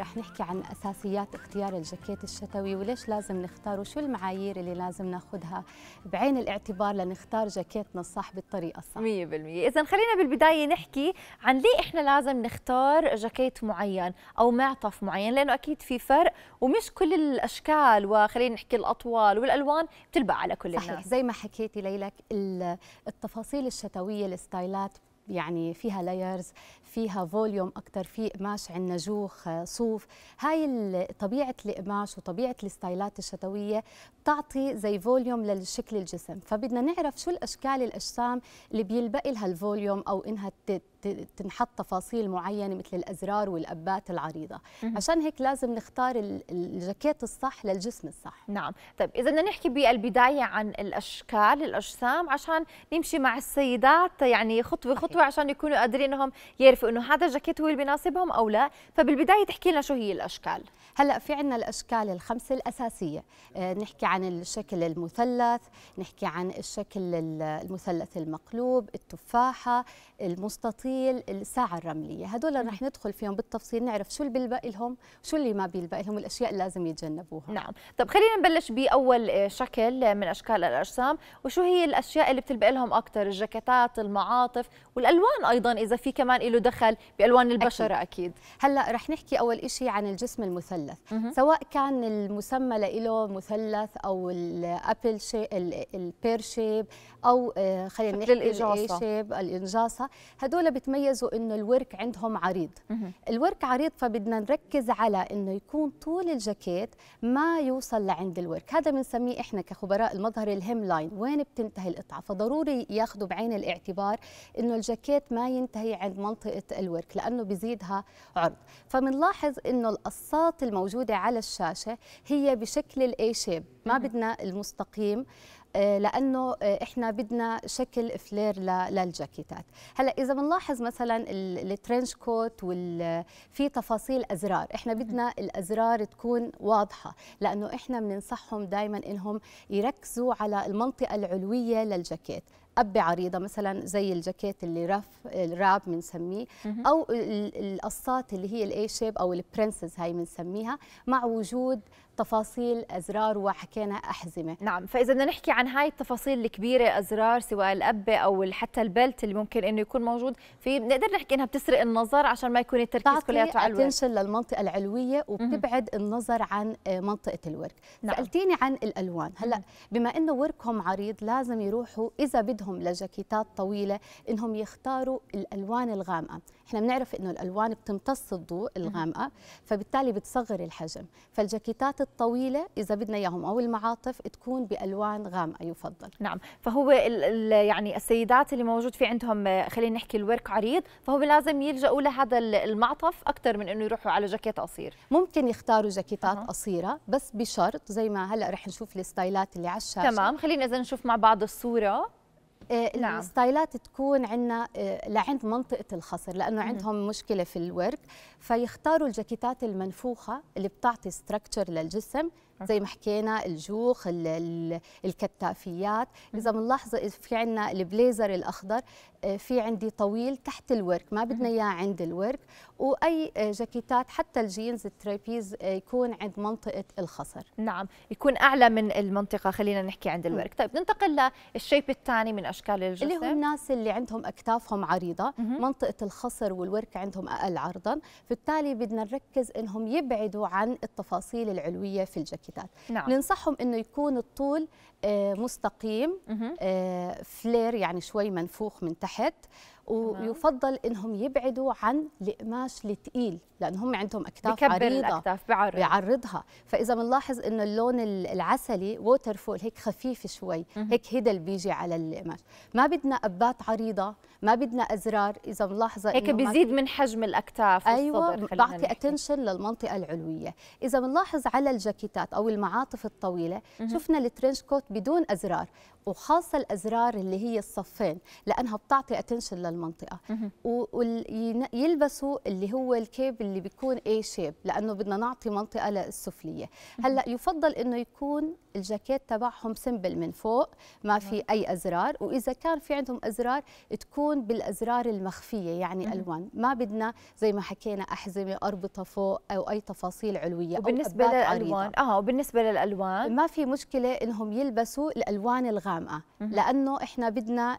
رح نحكي عن اساسيات اختيار الجاكيت الشتوي وليش لازم نختار وشو المعايير اللي لازم ناخذها بعين الاعتبار لنختار جاكيتنا الصح بالطريقه الصح 100% اذا خلينا بالبدايه نحكي عن ليه احنا لازم نختار جاكيت معين او معطف معين لانه اكيد في فرق ومش كل الاشكال وخلينا نحكي الاطوال والالوان بتلبق على كل صحيح الناس صحيح زي ما حكيتي ليلك التفاصيل الشتويه الستايلات يعني فيها لايرز فيها فوليوم اكثر في قماش عندنا جوخ آه، صوف هاي طبيعه القماش وطبيعه الستايلات الشتويه بتعطي زي فوليوم لشكل الجسم فبدنا نعرف شو الاشكال الاجسام اللي بيلبق لها الفوليوم او انها تنحط تفاصيل معينه مثل الازرار والابات العريضه عشان هيك لازم نختار الجاكيت الصح للجسم الصح نعم طيب اذا بدنا نحكي بالبدايه عن الاشكال الاجسام عشان نمشي مع السيدات يعني خطوه خطوه عشان يكونوا قادرين انهم يعرفوا انه هذا الجاكيت هو اللي بناسبهم او لا فبالبدايه تحكي لنا شو هي الاشكال هلا في عندنا الاشكال الخمسه الاساسيه أه نحكي عن الشكل المثلث نحكي عن الشكل المثلث المقلوب التفاحه المستطيل تفاصيل الساعه الرمليه هدول رح ندخل فيهم بالتفصيل نعرف شو اللي بيلبق لهم وشو اللي ما بيلبق لهم الاشياء اللي لازم يتجنبوها نعم طب خلينا نبلش باول آه، شكل آه، من اشكال الاجسام وشو هي الاشياء اللي بتلبق لهم اكثر الجاكيتات المعاطف والالوان ايضا اذا في كمان له دخل بالوان البشره اكيد, أكيد. هلا رح نحكي اول شيء عن الجسم المثلث مم. سواء كان المسمى له مثلث او الابل شيب البير شيب او آه، خلينا نحكي الإنجاصة الانجاصه هدول بتميزوا انه الورك عندهم عريض الورك عريض فبدنا نركز على انه يكون طول الجاكيت ما يوصل لعند الورك هذا بنسميه احنا كخبراء المظهر الهيم لاين وين بتنتهي القطعه فضروري ياخذوا بعين الاعتبار انه الجاكيت ما ينتهي عند منطقه الورك لانه بزيدها عرض فبنلاحظ انه القصات الموجوده على الشاشه هي بشكل الاي شيب ما بدنا المستقيم آه، لانه آه، احنا بدنا شكل فلير للجاكيتات هلا اذا بنلاحظ مثلا الترنش كوت وال في تفاصيل ازرار احنا بدنا الازرار تكون واضحه لانه احنا بننصحهم دائما انهم يركزوا على المنطقه العلويه للجاكيت قبة عريضة مثلا زي الجاكيت اللي رف الراب بنسميه أو القصات اللي هي الاي شيب أو البرنسز هاي بنسميها مع وجود تفاصيل أزرار وحكينا أحزمة نعم فإذا بدنا نحكي عن هاي التفاصيل الكبيرة أزرار سواء الأبة أو حتى البلت اللي ممكن إنه يكون موجود في بنقدر نحكي إنها بتسرق النظر عشان ما يكون التركيز كلياته على الورك للمنطقة العلوية وبتبعد النظر عن آه، منطقة الورك نعم. سألتيني عن الألوان هلا بما إنه وركهم عريض لازم يروحوا إذا بدهم اولادهم لجاكيتات طويله انهم يختاروا الالوان الغامقه احنا بنعرف انه الالوان بتمتص الضوء الغامقه فبالتالي بتصغر الحجم فالجاكيتات الطويله اذا بدنا اياهم او المعاطف تكون بالوان غامقه يفضل نعم فهو الـ الـ يعني السيدات اللي موجود في عندهم خلينا نحكي الورك عريض فهو لازم يلجأوا لهذا المعطف اكثر من انه يروحوا على جاكيت قصير ممكن يختاروا جاكيتات أه. قصيره بس بشرط زي ما هلا رح نشوف الستايلات اللي على الشاشه تمام خلينا اذا نشوف مع بعض الصوره آه، نعم. الستايلات تكون عندنا آه، لعند منطقه الخصر لانه عندهم مشكله في الورك فيختاروا الجاكيتات المنفوخه اللي بتعطي ستراكشر للجسم زي ما حكينا الجوخ الكتافيات اذا بنلاحظ في عندنا البليزر الاخضر آه، في عندي طويل تحت الورك ما بدنا اياه عند الورك واي آه، جاكيتات حتى الجينز الترابيز آه، يكون عند منطقه الخصر نعم يكون اعلى من المنطقه خلينا نحكي عند الورك طيب ننتقل للشيب الثاني من اشكال الجسم اللي هو الناس اللي عندهم اكتافهم عريضه منطقه الخصر والورك عندهم اقل عرضا بالتالي بدنا نركز انهم يبعدوا عن التفاصيل العلويه في الجاكيت الباكيتات نعم. ننصحهم انه يكون الطول آه، مستقيم آه، فلير يعني شوي منفوخ من تحت ويفضل انهم يبعدوا عن القماش الثقيل لان هم عندهم اكتاف عريضه الاكتاف بعرض. بيعرضها فاذا بنلاحظ انه اللون العسلي ووتر فول هيك خفيف شوي هيك هيدا اللي بيجي على القماش ما بدنا ابات عريضه ما بدنا ازرار اذا بنلاحظ هيك بيزيد من حجم الاكتاف ايوه بعطي اتنشن للمنطقه العلويه اذا بنلاحظ على الجاكيتات او المعاطف الطويله شفنا الترنش كوت بدون أزرار وخاصه الازرار اللي هي الصفين لانها بتعطي اتنشن للمنطقه ويلبسوا اللي هو الكيب اللي بيكون اي شيب لانه بدنا نعطي منطقه للسفليه هلا يفضل انه يكون الجاكيت تبعهم سمبل من فوق ما في نعم. اي ازرار واذا كان في عندهم ازرار تكون بالازرار المخفيه يعني الوان ما بدنا زي ما حكينا احزمه اربطه فوق او اي تفاصيل علويه وبالنسبه للالوان اه وبالنسبه للالوان ما في مشكله انهم يلبسوا الالوان الغامقه غامقه لانه احنا بدنا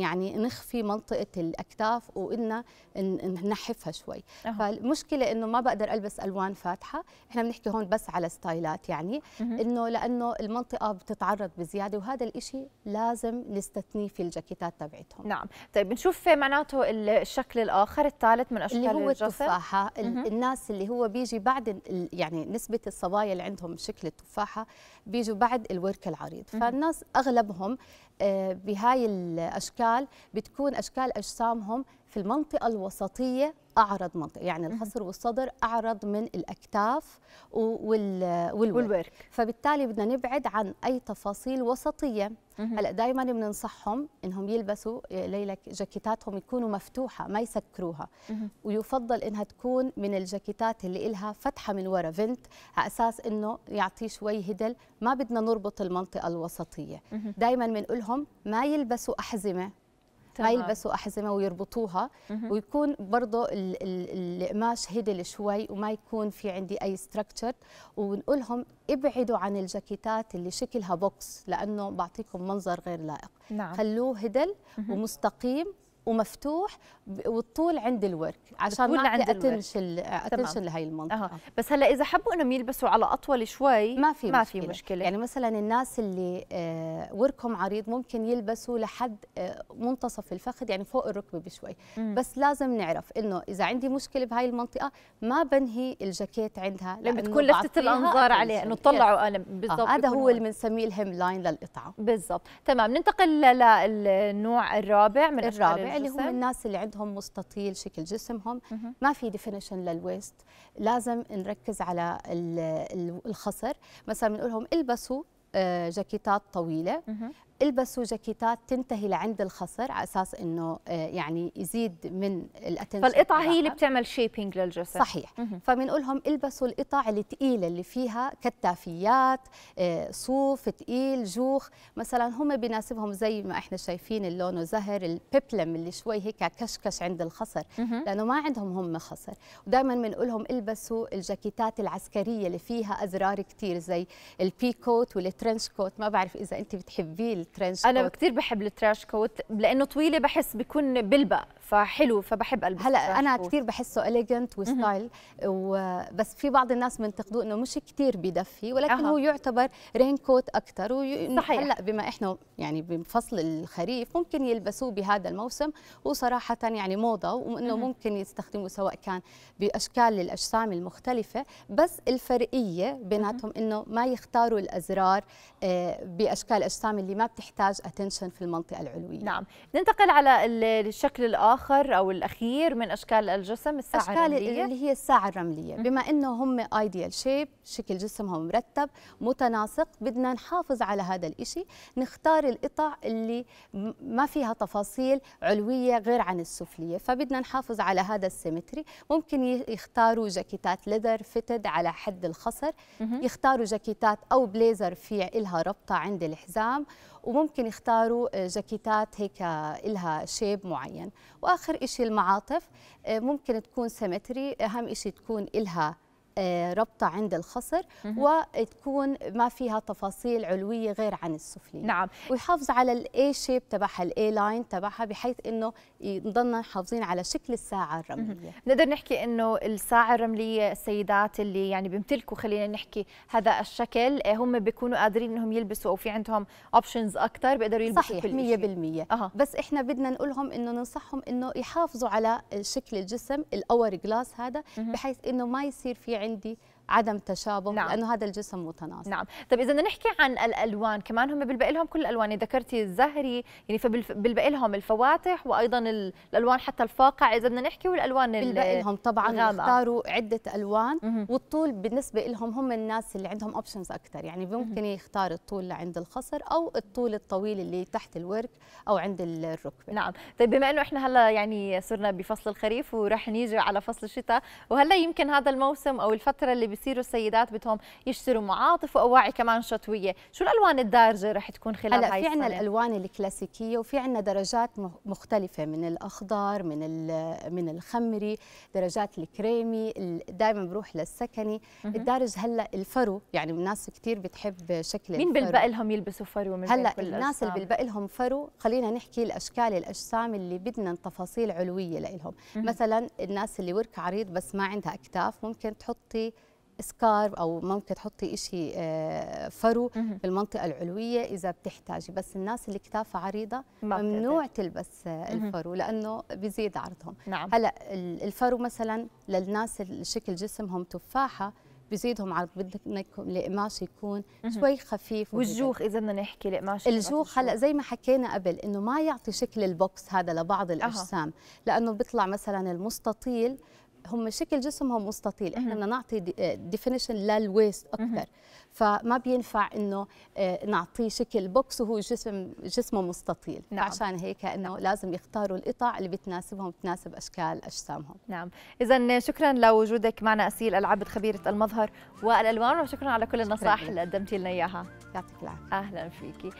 يعني نخفي منطقه الاكتاف وإن ننحفها شوي فالمشكله انه ما بقدر البس الوان فاتحه احنا بنحكي هون بس على ستايلات يعني انه لانه المنطقه بتتعرض بزياده وهذا الإشي لازم نستثنيه في الجاكيتات تبعتهم نعم طيب نشوف معناته الشكل الاخر الثالث من اشكال اللي هو الجسر. التفاحه الناس اللي هو بيجي بعد يعني نسبه الصبايا اللي عندهم شكل التفاحه بيجوا بعد الورك العريض فالناس اغلبهم اجسامهم آه، بهاي الاشكال بتكون اشكال اجسامهم في المنطقه الوسطيه اعرض منطقه يعني الخصر والصدر اعرض من الاكتاف والورك, والورك. فبالتالي بدنا نبعد عن اي تفاصيل وسطيه هلا دائما بننصحهم انهم يلبسوا آه، ليلك جاكيتاتهم يكونوا مفتوحه ما يسكروها ويفضل انها تكون من الجاكيتات اللي إلها فتحه من ورا فنت على اساس انه يعطيه شوي هدل ما بدنا نربط المنطقه الوسطيه دائما بنقول لهم ما يلبسوا احزمه ما يلبسوا أحزمة ويربطوها ويكون برضه القماش هدل شوي وما يكون في عندي أي ستراكشر ونقول لهم ابعدوا عن الجاكيتات اللي شكلها بوكس لأنه بعطيكم منظر غير لائق نعم. خلوه هدل ومستقيم ومفتوح والطول عند الورك عشان ما عند اتنشن اتنشن لهي المنطقه أه. بس هلا اذا حبوا انهم يلبسوا على اطول شوي ما في ما مشكلة. في مشكله يعني مثلا الناس اللي آه، وركهم عريض ممكن يلبسوا لحد آه، منتصف الفخذ يعني فوق الركبه بشوي مم. بس لازم نعرف انه اذا عندي مشكله بهاي المنطقه ما بنهي الجاكيت عندها لما تكون لفتت الانظار عليها انه طلعوا قلم آه، بالضبط آه. هذا هو اللي بنسميه الهيم لاين للقطعه بالضبط تمام ننتقل للنوع الرابع من الرابع الجسم اللي هم الناس اللي عندهم مستطيل شكل جسمهم ما في ديفينيشن للويست لازم نركز على الخصر مثلا بنقول لهم البسوا آه، جاكيتات طويله البسوا جاكيتات تنتهي لعند الخصر على اساس انه آه، يعني يزيد من الاتنشن فالقطعه هي اللي بتعمل شيبينج للجسد صحيح فبنقول لهم البسوا القطع الثقيله اللي فيها كتافيات آه، صوف ثقيل جوخ مثلا هم بناسبهم زي ما احنا شايفين اللون زهر البيبلم اللي شوي هيك كشكش عند الخصر لانه ما عندهم هم خصر ودائما بنقول لهم البسوا الجاكيتات العسكريه اللي فيها ازرار كثير زي البيكوت والترنش كوت ما بعرف اذا انت بتحبيه الترنش انا كثير بحب التراش كوت لانه طويله بحس بكون بلبق فحلو فبحب البس هلا انا كثير بحسه اليجنت وستايل وبس في بعض الناس بينتقدوه انه مش كثير بدفي ولكن أه. هو يعتبر رين كوت اكثر صحيح هلا بما احنا يعني بفصل الخريف ممكن يلبسوه بهذا الموسم وصراحه يعني موضه وانه ممكن يستخدموه سواء كان باشكال للاجسام المختلفه بس الفرقيه بيناتهم انه ما يختاروا الازرار آه، باشكال اجسام اللي ما بتحتاج اتنشن في المنطقه العلويه نعم ننتقل على الشكل الاخر او الاخير من اشكال الجسم الساعه أشكال الرمليه اللي هي الساعه الرمليه بما انه هم ايديال شيب شكل جسمهم مرتب متناسق بدنا نحافظ على هذا الإشي نختار القطع اللي ما فيها تفاصيل علويه غير عن السفليه فبدنا نحافظ على هذا السيمتري ممكن يختاروا جاكيتات ليذر فتد على حد الخصر يختاروا جاكيتات او بليزر في إلها ربطه عند الحزام وممكن يختاروا آه، جاكيتات هيك لها شيب معين واخر شيء المعاطف آه، ممكن تكون سيمتري اهم شيء تكون لها آه، ربطة عند الخصر وتكون ما فيها تفاصيل علوية غير عن السفلية نعم ويحافظ على الاي شيب تبعها الاي لاين تبعها بحيث انه نضلنا حافظين على شكل الساعة الرملية نقدر نحكي انه الساعة الرملية السيدات اللي يعني بيمتلكوا خلينا نحكي هذا الشكل آه، هم بيكونوا قادرين انهم يلبسوا او في عندهم اوبشنز اكثر بيقدروا يلبسوا صحيح كل 100% أه. بس احنا بدنا نقول لهم انه ننصحهم انه يحافظوا على شكل الجسم الاور جلاس هذا بحيث انه ما يصير في عندي عدم تشابه نعم. لانه هذا الجسم متناسق نعم طب اذا بدنا نحكي عن الالوان كمان هم بالبقي لهم كل الالوان ذكرتي الزهري يعني فبالبقي لهم الفواتح وايضا الالوان حتى الفاقع اذا بدنا نحكي والالوان بالبقي لهم طبعا اختاروا عده الوان مم. والطول بالنسبه لهم هم الناس اللي عندهم اوبشنز اكثر يعني ممكن يختار الطول عند الخصر او الطول الطويل اللي تحت الورك او عند الركبه نعم طيب بما انه احنا هلا يعني صرنا بفصل الخريف وراح نيجي على فصل الشتاء وهلا يمكن هذا الموسم او الفتره اللي بيصيروا السيدات بدهم يشتروا معاطف واواعي كمان شتويه شو الالوان الدارجه رح تكون خلال هلا في عندنا الالوان الكلاسيكيه وفي عندنا درجات مختلفه من الاخضر من من الخمري درجات الكريمي دائما بروح للسكني الدارج هلا الفرو يعني الناس كثير بتحب شكل مين بيلبق لهم يلبسوا فرو من هلا الناس اللي بيلبق لهم فرو خلينا نحكي الاشكال الاجسام اللي بدنا تفاصيل علويه لهم مثلا الناس اللي ورك عريض بس ما عندها اكتاف ممكن تحطي سكارب او ممكن تحطي شيء آه، فرو في المنطقه العلويه اذا بتحتاجي بس الناس اللي كتافها عريضه ممنوع تلبس آه، الفرو لانه بيزيد عرضهم نعم. هلا الفرو مثلا للناس اللي شكل جسمهم تفاحه بزيدهم عرض بدك القماش يكون شوي خفيف والجوخ اذا بدنا نحكي القماش الجوخ هلا زي ما حكينا قبل انه ما يعطي شكل البوكس هذا لبعض الاجسام أه. لانه بيطلع مثلا المستطيل هم شكل جسمهم مستطيل احنا بدنا نعطي ديفينيشن للويست اكثر فما بينفع انه آه، نعطيه شكل بوكس وهو جسم جسمه مستطيل نعم. عشان هيك انه نعم. لازم يختاروا القطع اللي بتناسبهم بتناسب اشكال اجسامهم نعم اذا شكرا لوجودك معنا اسيل العبد خبيره المظهر والالوان وشكرا على كل النصائح اللي قدمتي لنا اياها يعطيك العافيه اهلا فيكي